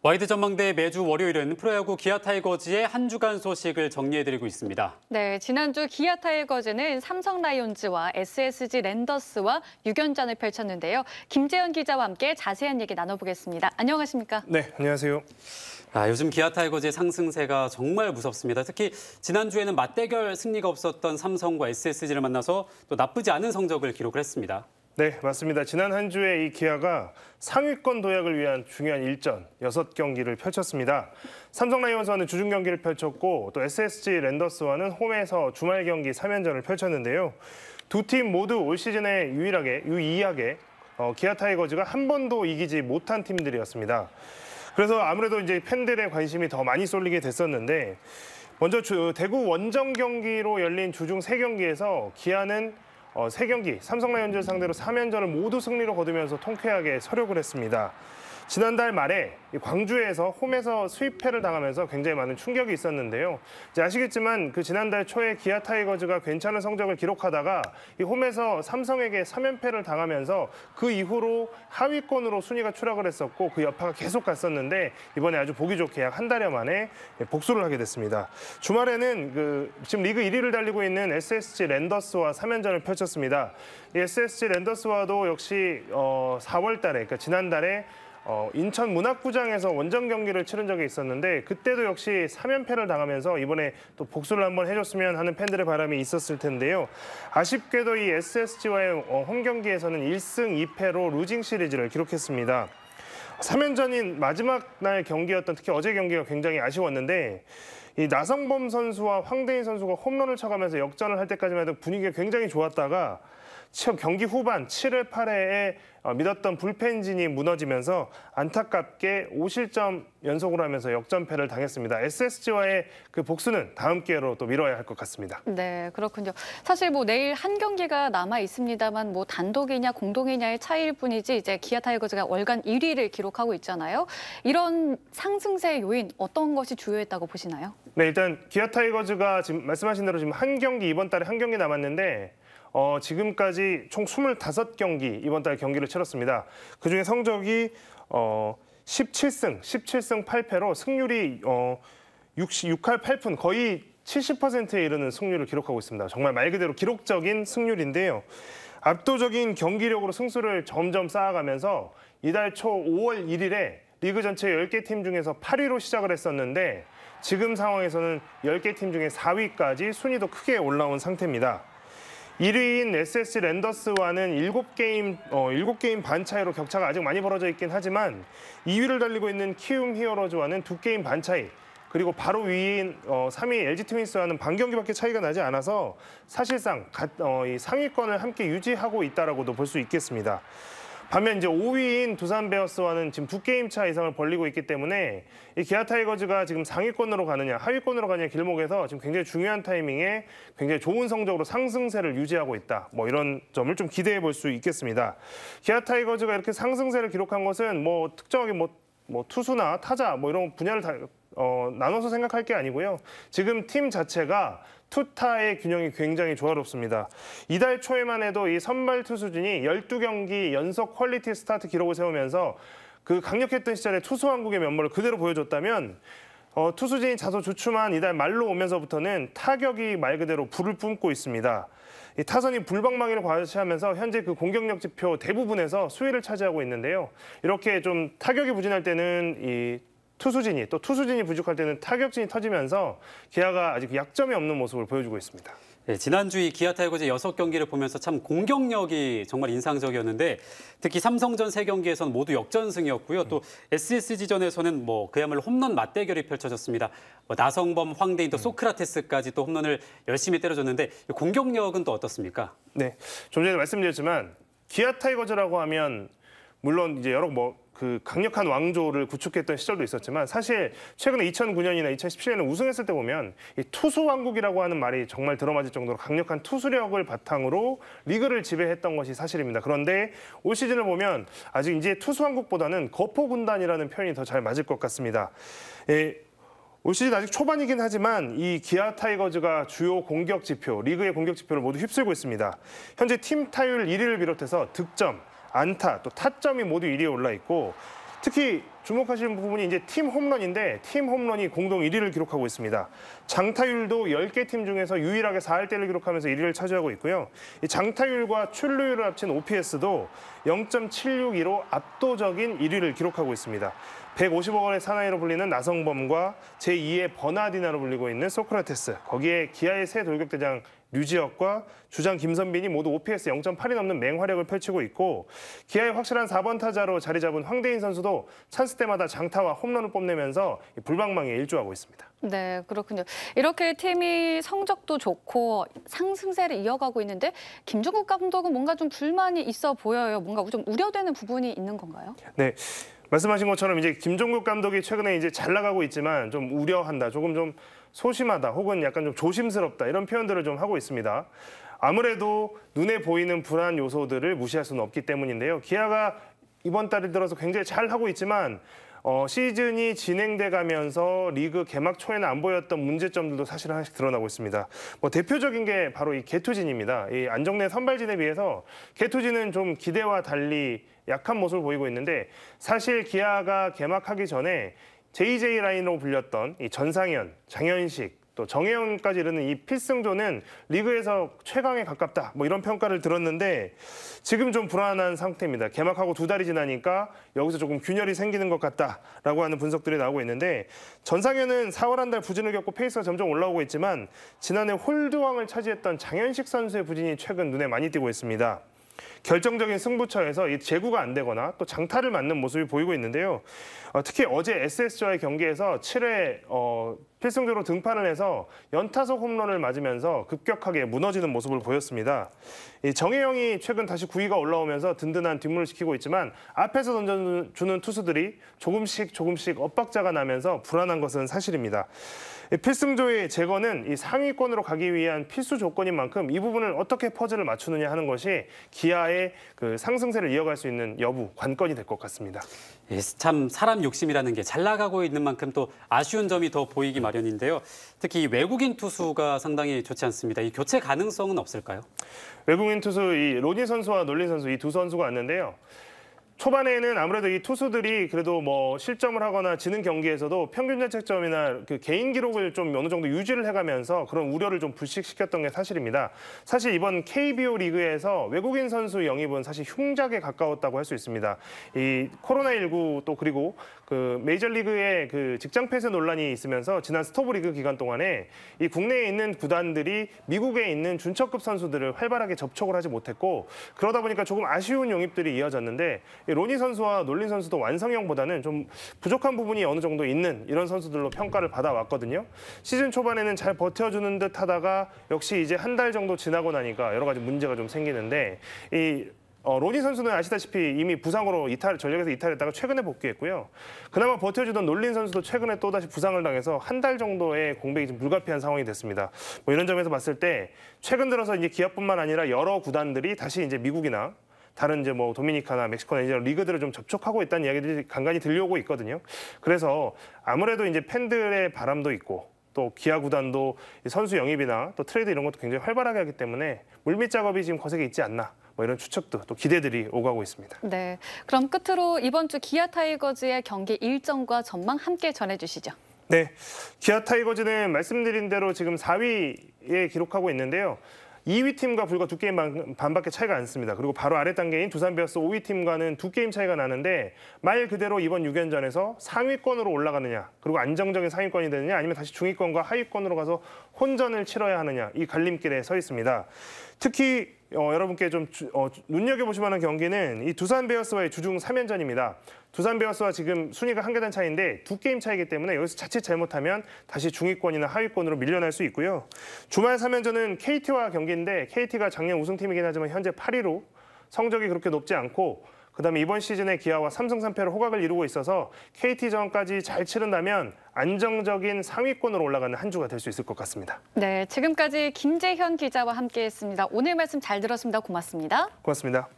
와이드 전망대 매주 월요일은 프로야구 기아 타이거즈의 한 주간 소식을 정리해드리고 있습니다. 네, 지난주 기아 타이거즈는 삼성 라이온즈와 SSG 랜더스와 6연전을 펼쳤는데요. 김재현 기자와 함께 자세한 얘기 나눠보겠습니다. 안녕하십니까? 네, 안녕하세요. 아, 요즘 기아 타이거즈의 상승세가 정말 무섭습니다. 특히 지난주에는 맞대결 승리가 없었던 삼성과 SSG를 만나서 또 나쁘지 않은 성적을 기록 했습니다. 네, 맞습니다. 지난 한 주에 이 기아가 상위권 도약을 위한 중요한 일전 6경기를 펼쳤습니다. 삼성 라이온스와는 주중 경기를 펼쳤고 또 SSG 랜더스와는 홈에서 주말 경기 3연전을 펼쳤는데요. 두 팀 모두 올 시즌에 유일하게 유이하게 어, 기아 타이거즈가 한 번도 이기지 못한 팀들이었습니다. 그래서 아무래도 이제 팬들의 관심이 더 많이 쏠리게 됐었는데 먼저 주, 대구 원정 경기로 열린 주중 세경기에서 기아는 어, 3경기 삼성 라이온즈를 상대로 3연전을 모두 승리로 거두면서 통쾌하게 서력을 했습니다. 지난달 말에 광주에서 홈에서 수입패를 당하면서 굉장히 많은 충격이 있었는데요. 이제 아시겠지만 그 지난달 초에 기아 타이거즈가 괜찮은 성적을 기록하다가 이 홈에서 삼성에게 3연패를 당하면서 그 이후로 하위권으로 순위가 추락을 했었고 그 여파가 계속 갔었는데 이번에 아주 보기 좋게 약 한 달여 만에 예, 복수를 하게 됐습니다. 주말에는 그 지금 리그 1위를 달리고 있는 SSG 랜더스와 3연전을 펼쳤습니다. SSG 랜더스와도 역시 어 4월 달에 그러니까 지난달에 어, 인천 문학구장에서 원정 경기를 치른 적이 있었는데 그때도 역시 3연패를 당하면서 이번에 또 복수를 한번 해줬으면 하는 팬들의 바람이 있었을 텐데요. 아쉽게도 이 SSG와의 어, 홈 경기에서는 1승 2패로 루징 시리즈를 기록했습니다. 3연전인 마지막 날 경기였던 특히 어제 경기가 굉장히 아쉬웠는데 이 나성범 선수와 황대인 선수가 홈런을 쳐가면서 역전을 할 때까지만 해도 분위기가 굉장히 좋았다가 경기 후반 7회, 8회에 어, 믿었던 불펜진이 무너지면서 안타깝게 5실점 연속으로 하면서 역전패를 당했습니다. SSG와의 그 복수는 다음 기회로 또 미뤄야 할 것 같습니다. 네, 그렇군요. 사실 뭐 내일 한 경기가 남아 있습니다만 뭐 단독이냐 공동이냐의 차이일 뿐이지 이제 기아 타이거즈가 월간 1위를 기록하고 있잖아요. 이런 상승세 요인 어떤 것이 주요했다고 보시나요? 네, 일단 기아 타이거즈가 지금 말씀하신 대로 지금 한 경기 이번 달에 한 경기 남았는데 어, 지금까지 총 25경기 이번 달 경기를 치렀습니다. 그중에 성적이 어, 17승, 17승 8패로 승률이 어, 60, 6할 8푼 거의 70%에 이르는 승률을 기록하고 있습니다. 정말 말 그대로 기록적인 승률인데요. 압도적인 경기력으로 승수를 점점 쌓아가면서 이달 초 5월 1일에 리그 전체 10개 팀 중에서 8위로 시작을 했었는데 지금 상황에서는 10개 팀 중에 4위까지 순위도 크게 올라온 상태입니다. 1위인 SS 랜더스와는 7게임, 어, 7게임 반 차이로 격차가 아직 많이 벌어져 있긴 하지만 2위를 달리고 있는 키움 히어로즈와는 2게임 반 차이 그리고 바로 위인 어, 3위 LG 트윈스와는 반 경기밖에 차이가 나지 않아서 사실상 가, 어, 이 상위권을 함께 유지하고 있다고도볼 수 있겠습니다. 반면 이제 5위인 두산 베어스와는 지금 두 게임 차 이상을 벌리고 있기 때문에 이 기아 타이거즈가 지금 상위권으로 가느냐 하위권으로 가느냐 길목에서 지금 굉장히 중요한 타이밍에 굉장히 좋은 성적으로 상승세를 유지하고 있다. 뭐 이런 점을 좀 기대해 볼 수 있겠습니다. 기아 타이거즈가 이렇게 상승세를 기록한 것은 뭐 특정하게 뭐뭐 투수나 타자 뭐 이런 분야를 다, 어, 나눠서 생각할 게 아니고요. 지금 팀 자체가 투타의 균형이 굉장히 조화롭습니다. 이달 초에만 해도 이 선발 투수진이 12경기 연속 퀄리티 스타트 기록을 세우면서 그 강력했던 시절에 투수 왕국의 면모를 그대로 보여줬다면 어, 투수진 이 자소 주춤만 이달 말로 오면서부터는 타격이 말 그대로 불을 뿜고 있습니다. 타선이 불방망이를 과시하면서 현재 그 공격력 지표 대부분에서 수위를 차지하고 있는데요. 이렇게 좀 타격이 부진할 때는 이 투수진이 또 투수진이 부족할 때는 타격진이 터지면서 기아가 아직 약점이 없는 모습을 보여주고 있습니다. 네, 예, 지난주 이 기아 타이거즈 여섯 경기를 보면서 참 공격력이 정말 인상적이었는데 특히 삼성전 세경기에서는 모두 역전승이었고요. 또 SSG전에서는 뭐 그야말로 홈런 맞대결이 펼쳐졌습니다. 뭐 나성범, 황대인, 또 음. 소크라테스까지 또 홈런을 열심히 때려줬는데 공격력은 또 어떻습니까? 네, 좀 전에 말씀드렸지만 기아 타이거즈라고 하면 물론 이제 여러 뭐그 강력한 왕조를 구축했던 시절도 있었지만 사실 최근에 2009년이나 2017년에 우승했을 때 보면 이 투수 왕국이라고 하는 말이 정말 들어맞을 정도로 강력한 투수력을 바탕으로 리그를 지배했던 것이 사실입니다. 그런데 올 시즌을 보면 아직 이제 투수 왕국보다는 거포 군단이라는 표현이 더 잘 맞을 것 같습니다. 예, 올 시즌 아직 초반이긴 하지만 이 기아 타이거즈가 주요 공격 지표, 리그의 공격 지표를 모두 휩쓸고 있습니다. 현재 팀 타율 1위를 비롯해서 득점, 안타, 또 타점이 모두 1위에 올라 있고 특히 주목하시는 부분이 이제 팀 홈런인데 팀 홈런이 공동 1위를 기록하고 있습니다. 장타율도 10개 팀 중에서 유일하게 4할대를 기록하면서 1위를 차지하고 있고요. 이 장타율과 출루율을 합친 OPS도 0.762로 압도적인 1위를 기록하고 있습니다. 150억 원의 사나이로 불리는 나성범과 제2의 버나디나로 불리고 있는 소크라테스, 거기에 기아의 새 돌격대장 류지혁과 주장 김선빈이 모두 OPS 0.8이 넘는 맹활약을 펼치고 있고 기아의 확실한 4번 타자로 자리 잡은 황대인 선수도 찬스 때마다 장타와 홈런을 뽐내면서 불방망이에 일조하고 있습니다. 네, 그렇군요. 이렇게 팀이 성적도 좋고 상승세를 이어가고 있는데 김종국 감독은 뭔가 좀 불만이 있어 보여요. 뭔가 좀 우려되는 부분이 있는 건가요? 네. 말씀하신 것처럼 이제 김종국 감독이 최근에 이제 잘 나가고 있지만 좀 우려한다, 조금 좀 소심하다, 혹은 약간 좀 조심스럽다 이런 표현들을 좀 하고 있습니다. 아무래도 눈에 보이는 불안 요소들을 무시할 수는 없기 때문인데요. 기아가 이번 달을 들어서 굉장히 잘 하고 있지만 어, 시즌이 진행돼 가면서 리그 개막 초에는 안 보였던 문제점들도 사실 하나씩 드러나고 있습니다. 뭐 대표적인 게 바로 이 개투진입니다. 이 안정된 선발진에 비해서 개투진은 좀 기대와 달리 약한 모습을 보이고 있는데 사실 기아가 개막하기 전에 JJ 라인으로 불렸던 이 전상현, 장현식, 또 정혜원까지 이르는 이 필승조는 리그에서 최강에 가깝다 뭐 이런 평가를 들었는데 지금 좀 불안한 상태입니다. 개막하고 두 달이 지나니까 여기서 조금 균열이 생기는 것 같다라고 하는 분석들이 나오고 있는데 전상현은 4월 한 달 부진을 겪고 페이스가 점점 올라오고 있지만 지난해 홀드왕을 차지했던 장현식 선수의 부진이 최근 눈에 많이 띄고 있습니다. 결정적인 승부처에서 제구가 안 되거나 또 장타를 맞는 모습이 보이고 있는데요. 어, 특히 어제 SS와의 경기에서 7회 어, 필승조로 등판을 해서 연타석 홈런을 맞으면서 급격하게 무너지는 모습을 보였습니다. 정혜영이 최근 다시 9위가 올라오면서 든든한 뒷문을 지키고 있지만 앞에서 던져주는 투수들이 조금씩 조금씩 엇박자가 나면서 불안한 것은 사실입니다. 필승조의 제거는 상위권으로 가기 위한 필수 조건인 만큼 이 부분을 어떻게 퍼즐을 맞추느냐 하는 것이 기아의 그 상승세를 이어갈 수 있는 여부, 관건이 될 것 같습니다. 예, 참 사람 욕심이라는 게 잘 나가고 있는 만큼 또 아쉬운 점이 더 보이기 만 마련인데요. 특히 외국인 투수가 상당히 좋지 않습니다. 이 교체 가능성은 없을까요? 외국인 투수 이 로니 선수와 놀린 선수 이 두 선수가 왔는데요. 초반에는 아무래도 이 투수들이 그래도 뭐 실점을 하거나 지는 경기에서도 평균 자책점이나 그 개인 기록을 좀 어느 정도 유지를 해가면서 그런 우려를 좀 불식시켰던 게 사실입니다. 사실 이번 KBO 리그에서 외국인 선수 영입은 사실 흉작에 가까웠다고 할 수 있습니다. 이 코로나19 또 그리고 그 메이저리그에 그 직장 폐쇄 논란이 있으면서 지난 스토브리그 기간 동안에 이 국내에 있는 구단들이 미국에 있는 준척급 선수들을 활발하게 접촉을 하지 못했고 그러다 보니까 조금 아쉬운 영입들이 이어졌는데 로니 선수와 놀린 선수도 완성형보다는 좀 부족한 부분이 어느 정도 있는 이런 선수들로 평가를 받아왔거든요. 시즌 초반에는 잘 버텨주는 듯 하다가 역시 이제 한 달 정도 지나고 나니까 여러 가지 문제가 좀 생기는데 이 어, 로니 선수는 아시다시피 이미 부상으로 이탈 전력에서 이탈했다가 최근에 복귀했고요. 그나마 버텨주던 놀린 선수도 최근에 또 다시 부상을 당해서 한 달 정도의 공백이 좀 불가피한 상황이 됐습니다. 뭐 이런 점에서 봤을 때 최근 들어서 이제 기업뿐만 아니라 여러 구단들이 다시 이제 미국이나 다른 이제 뭐 도미니카나 멕시코나 이런 리그들을 좀 접촉하고 있다는 이야기들이 간간히 들려오고 있거든요. 그래서 아무래도 이제 팬들의 바람도 있고 또 기아 구단도 선수 영입이나 또 트레이드 이런 것도 굉장히 활발하게 하기 때문에 물밑 작업이 지금 거세게 있지 않나 뭐 이런 추측도 또 기대들이 오가고 있습니다. 네, 그럼 끝으로 이번 주 기아 타이거즈의 경기 일정과 전망 함께 전해주시죠. 네, 기아 타이거즈는 말씀드린 대로 지금 4위에 기록하고 있는데요. 2위 팀과 불과 두 게임 반밖에 차이가 안 습니다. 그리고 바로 아래 단계인 두산 베어스 5위 팀과는 두 게임 차이가 나는데 말 그대로 이번 6연전에서 상위권으로 올라가느냐 그리고 안정적인 상위권이 되느냐 아니면 다시 중위권과 하위권으로 가서 혼전을 치러야 하느냐 이 갈림길에 서 있습니다. 특히 어, 여러분께 좀 주, 어, 눈여겨보시면 하는 경기는 이 두산 베어스와의 주중 3연전입니다. 두산 베어스와 지금 순위가 한 계단 차이인데 두 게임 차이기 때문에 여기서 자칫 잘못하면 다시 중위권이나 하위권으로 밀려날 수 있고요. 주말 3연전은 KT와 경기인데 KT가 작년 우승팀이긴 하지만 현재 8위로 성적이 그렇게 높지 않고 그다음에 이번 시즌에 기아와 삼성 3패로 호각을 이루고 있어서 KT전까지 잘 치른다면 안정적인 상위권으로 올라가는 한 주가 될 수 있을 것 같습니다. 네, 지금까지 김재현 기자와 함께했습니다. 오늘 말씀 잘 들었습니다. 고맙습니다. 고맙습니다.